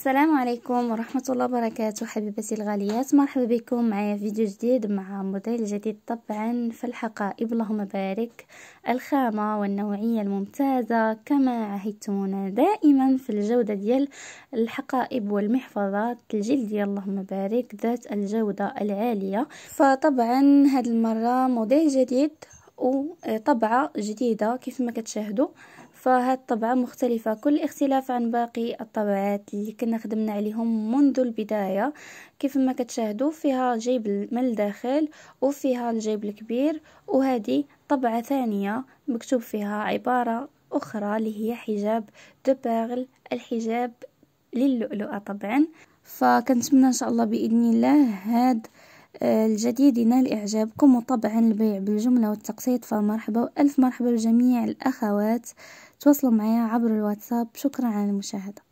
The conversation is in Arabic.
السلام عليكم ورحمة الله وبركاته حبيبتي الغاليات مرحبا بكم معايا فيديو جديد مع موديل جديد طبعا في الحقائب اللهم بارك الخامة والنوعية الممتازة كما عهدتمونا دائما في الجودة ديال الحقائب والمحفظات الجلدية اللهم بارك ذات الجودة العالية فطبعا هاد المرة موديل جديد وطبعة جديدة كيف ما كتشاهدوا فهاد الطبعة مختلفة كل اختلاف عن باقي الطبعات اللي كنا خدمنا عليهم منذ البداية كيف ما كتشاهدوا فيها جيب من الداخل وفيها الجيب الكبير وهذه طبعة ثانية مكتوب فيها عبارة أخرى اللي هي حجاب دو الحجاب للؤلؤة طبعا فكنتمنى ان شاء الله باذن الله هاد آه، الجديد ينال إعجابكم وطبعا البيع بالجملة والتقسيط فمرحبا وألف مرحبا لجميع الأخوات تواصلوا معي عبر الواتساب شكرا على المشاهدة